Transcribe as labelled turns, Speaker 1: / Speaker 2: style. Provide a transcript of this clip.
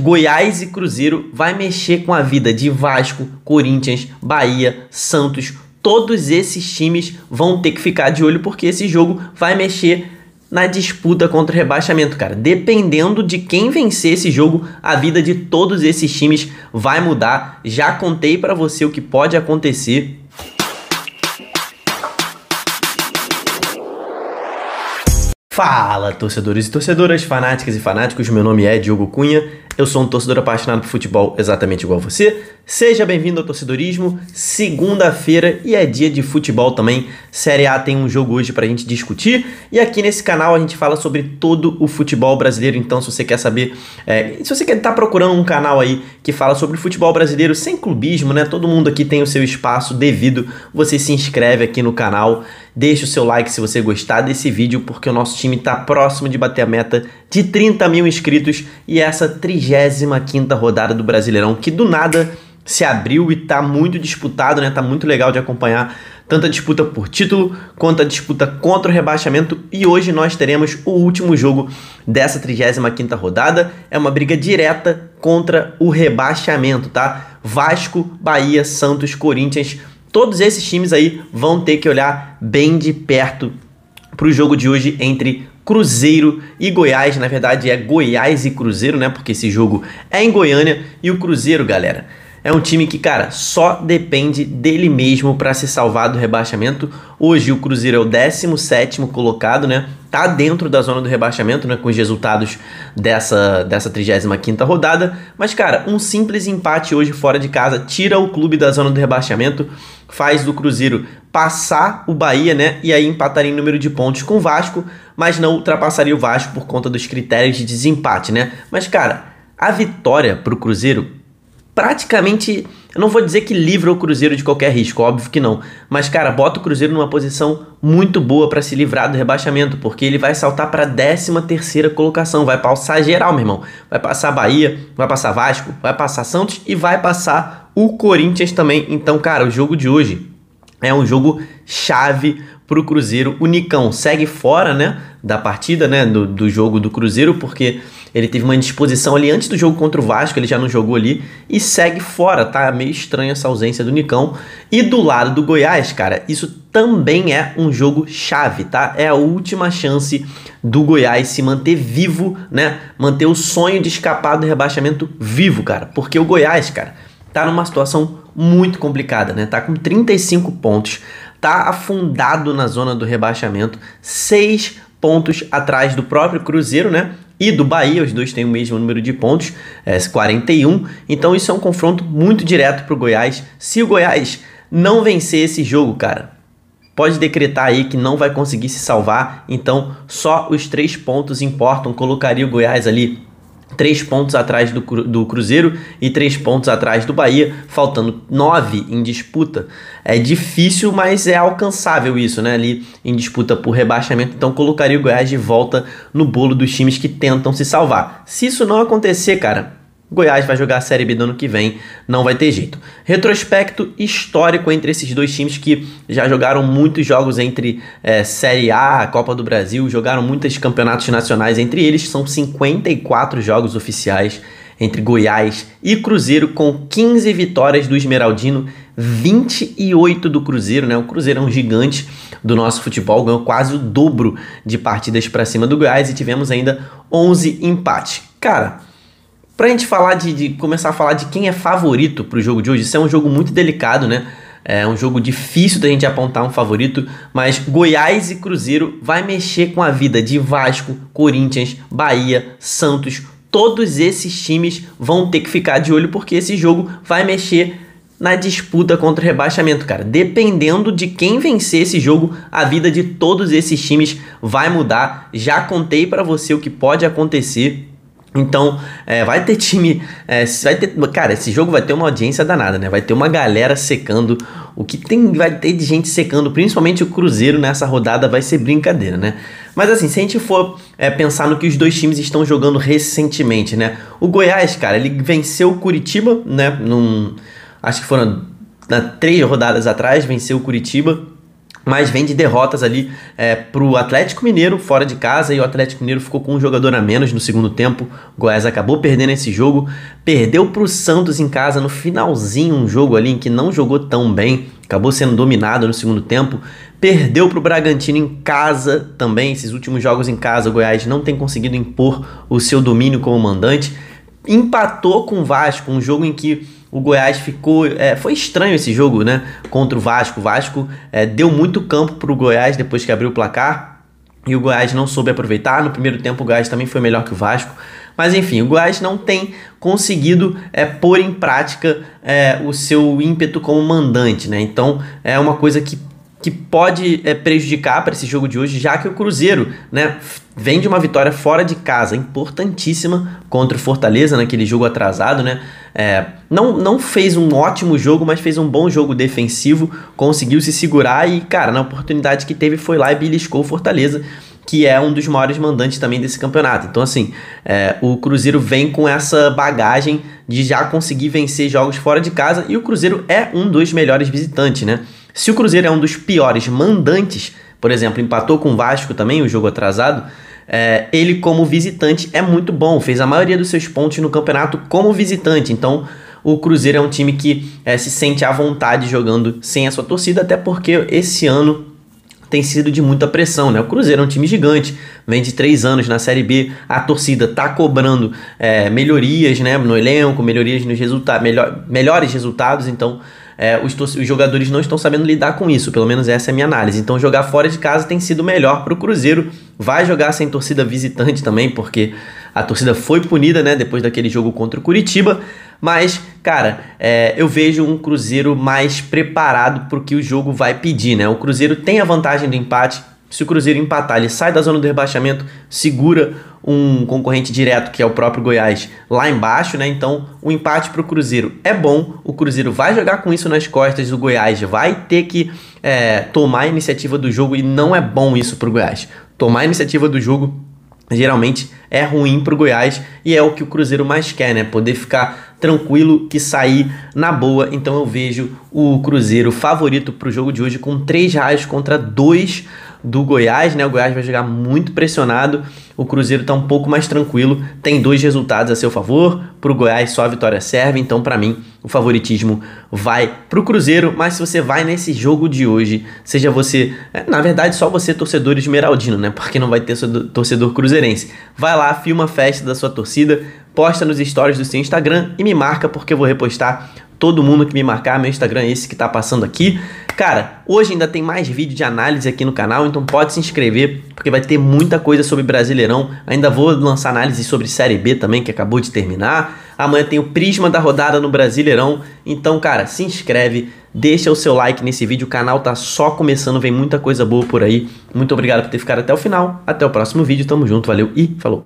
Speaker 1: Goiás e Cruzeiro vai mexer com a vida de Vasco, Corinthians, Bahia, Santos. Todos esses times vão ter que ficar de olho porque esse jogo vai mexer na disputa contra o rebaixamento, cara. Dependendo de quem vencer esse jogo, a vida de todos esses times vai mudar. Já contei para você o que pode acontecer Fala, torcedores e torcedoras, fanáticas e fanáticos. Meu nome é Diogo Cunha. Eu sou um torcedor apaixonado por futebol, exatamente igual a você. Seja bem-vindo ao Torcedorismo. Segunda-feira e é dia de futebol também. Série A tem um jogo hoje pra gente discutir. E aqui nesse canal a gente fala sobre todo o futebol brasileiro. Então, se você quer saber, é, se você quer tá procurando um canal aí que fala sobre futebol brasileiro sem clubismo, né? Todo mundo aqui tem o seu espaço devido. Você se inscreve aqui no canal. Deixe o seu like se você gostar desse vídeo, porque o nosso time está próximo de bater a meta de 30 mil inscritos e é essa 35ª rodada do Brasileirão, que do nada se abriu e está muito disputado, né? Tá muito legal de acompanhar tanto a disputa por título quanto a disputa contra o rebaixamento. E hoje nós teremos o último jogo dessa 35ª rodada. É uma briga direta contra o rebaixamento, tá? Vasco, Bahia, Santos, Corinthians Todos esses times aí vão ter que olhar bem de perto para o jogo de hoje entre Cruzeiro e Goiás. Na verdade, é Goiás e Cruzeiro, né? Porque esse jogo é em Goiânia e o Cruzeiro, galera é um time que, cara, só depende dele mesmo para se salvar do rebaixamento. Hoje o Cruzeiro é o 17 colocado, né? Tá dentro da zona do rebaixamento, né? Com os resultados dessa, dessa 35 rodada. Mas, cara, um simples empate hoje fora de casa tira o clube da zona do rebaixamento, faz do Cruzeiro passar o Bahia, né? E aí empataria em número de pontos com o Vasco, mas não ultrapassaria o Vasco por conta dos critérios de desempate, né? Mas, cara, a vitória para o Cruzeiro praticamente, eu não vou dizer que livra o Cruzeiro de qualquer risco, óbvio que não, mas cara, bota o Cruzeiro numa posição muito boa para se livrar do rebaixamento, porque ele vai saltar para 13 terceira colocação, vai passar geral, meu irmão. Vai passar Bahia, vai passar Vasco, vai passar Santos e vai passar o Corinthians também. Então, cara, o jogo de hoje é um jogo chave para o Cruzeiro. O Nicão segue fora né, da partida, né, do, do jogo do Cruzeiro, porque ele teve uma indisposição ali antes do jogo contra o Vasco, ele já não jogou ali e segue fora, tá? Meio estranha essa ausência do Nicão. E do lado do Goiás, cara, isso também é um jogo chave, tá? É a última chance do Goiás se manter vivo, né? Manter o sonho de escapar do rebaixamento vivo, cara. Porque o Goiás, cara, tá numa situação muito complicada, né? Tá com 35 pontos, tá afundado na zona do rebaixamento, 6 pontos atrás do próprio Cruzeiro, né? E do Bahia, os dois têm o mesmo número de pontos, é, 41. Então isso é um confronto muito direto para o Goiás. Se o Goiás não vencer esse jogo, cara, pode decretar aí que não vai conseguir se salvar. Então, só os três pontos importam. Colocaria o Goiás ali três pontos atrás do, do Cruzeiro e três pontos atrás do Bahia, faltando nove em disputa. É difícil, mas é alcançável isso, né? Ali em disputa por rebaixamento, então colocaria o Goiás de volta no bolo dos times que tentam se salvar. Se isso não acontecer, cara, Goiás vai jogar a Série B do ano que vem, não vai ter jeito. Retrospecto histórico entre esses dois times que já jogaram muitos jogos entre é, Série A, Copa do Brasil, jogaram muitos campeonatos nacionais entre eles, são 54 jogos oficiais entre Goiás e Cruzeiro, com 15 vitórias do Esmeraldino, 28 do Cruzeiro, né? O Cruzeiro é um gigante do nosso futebol, ganhou quase o dobro de partidas para cima do Goiás e tivemos ainda 11 empates. Cara, pra gente falar de, de começar a falar de quem é favorito pro jogo de hoje, isso é um jogo muito delicado, né? É um jogo difícil da gente apontar um favorito, mas Goiás e Cruzeiro vai mexer com a vida de Vasco, Corinthians, Bahia, Santos. Todos esses times vão ter que ficar de olho porque esse jogo vai mexer na disputa contra o rebaixamento, cara. Dependendo de quem vencer esse jogo, a vida de todos esses times vai mudar. Já contei para você o que pode acontecer então, é, vai ter time. É, vai ter, cara, esse jogo vai ter uma audiência danada, né? Vai ter uma galera secando. O que tem, vai ter de gente secando, principalmente o Cruzeiro nessa rodada, vai ser brincadeira, né? Mas assim, se a gente for é, pensar no que os dois times estão jogando recentemente, né? O Goiás, cara, ele venceu o Curitiba, né? Num, acho que foram na, três rodadas atrás, venceu o Curitiba mas vem de derrotas ali é, para o Atlético Mineiro fora de casa e o Atlético Mineiro ficou com um jogador a menos no segundo tempo. O Goiás acabou perdendo esse jogo, perdeu para o Santos em casa no finalzinho, um jogo ali em que não jogou tão bem, acabou sendo dominado no segundo tempo. Perdeu para o Bragantino em casa também. Esses últimos jogos em casa, o Goiás não tem conseguido impor o seu domínio como mandante. Empatou com o Vasco, um jogo em que o Goiás ficou. É, foi estranho esse jogo, né? Contra o Vasco. O Vasco é, deu muito campo para o Goiás depois que abriu o placar. E o Goiás não soube aproveitar. No primeiro tempo, o Goiás também foi melhor que o Vasco. Mas enfim, o Goiás não tem conseguido é, pôr em prática é, o seu ímpeto como mandante, né? Então é uma coisa que que pode é, prejudicar para esse jogo de hoje, já que o Cruzeiro né, vem de uma vitória fora de casa, importantíssima contra o Fortaleza naquele jogo atrasado. Né? É, não, não fez um ótimo jogo, mas fez um bom jogo defensivo, conseguiu se segurar e, cara, na oportunidade que teve foi lá e beliscou o Fortaleza que é um dos maiores mandantes também desse campeonato. Então, assim, é, o Cruzeiro vem com essa bagagem de já conseguir vencer jogos fora de casa e o Cruzeiro é um dos melhores visitantes, né? Se o Cruzeiro é um dos piores mandantes, por exemplo, empatou com o Vasco também, o jogo atrasado, é, ele como visitante é muito bom, fez a maioria dos seus pontos no campeonato como visitante, então o Cruzeiro é um time que é, se sente à vontade jogando sem a sua torcida, até porque esse ano tem sido de muita pressão, né? O Cruzeiro é um time gigante, vem de três anos na Série B, a torcida tá cobrando é, melhorias, né, no elenco, melhorias nos resultados, melhor, melhores resultados, então é, os, os, jogadores não estão sabendo lidar com isso, pelo menos essa é a minha análise. Então jogar fora de casa tem sido melhor para o Cruzeiro. Vai jogar sem torcida visitante também, porque a torcida foi punida, né, depois daquele jogo contra o Curitiba. Mas, cara, é, eu vejo um Cruzeiro mais preparado para o que o jogo vai pedir, né? O Cruzeiro tem a vantagem do empate, se o Cruzeiro empatar, ele sai da zona do rebaixamento, segura um concorrente direto, que é o próprio Goiás, lá embaixo, né? Então, o um empate para o Cruzeiro é bom. O Cruzeiro vai jogar com isso nas costas. O Goiás vai ter que é, tomar a iniciativa do jogo e não é bom isso para o Goiás. Tomar a iniciativa do jogo geralmente é ruim para o Goiás e é o que o Cruzeiro mais quer, né? Poder ficar tranquilo e sair na boa. Então, eu vejo o Cruzeiro favorito para o jogo de hoje com 3 reais contra 2 dois do Goiás, né? O Goiás vai jogar muito pressionado. O Cruzeiro está um pouco mais tranquilo, tem dois resultados a seu favor. Para o Goiás só a vitória serve, então para mim o favoritismo vai para o Cruzeiro. Mas se você vai nesse jogo de hoje, seja você, é, na verdade só você torcedor esmeraldino, né? Porque não vai ter torcedor cruzeirense. Vai lá, filma a festa da sua torcida, posta nos stories do seu Instagram e me marca porque eu vou repostar todo mundo que me marcar, meu Instagram é esse que tá passando aqui. Cara, hoje ainda tem mais vídeo de análise aqui no canal, então pode se inscrever, porque vai ter muita coisa sobre Brasileirão. Ainda vou lançar análise sobre Série B também, que acabou de terminar. Amanhã tem o prisma da rodada no Brasileirão. Então, cara, se inscreve, deixa o seu like nesse vídeo. O canal tá só começando, vem muita coisa boa por aí. Muito obrigado por ter ficado até o final. Até o próximo vídeo, tamo junto, valeu e falou.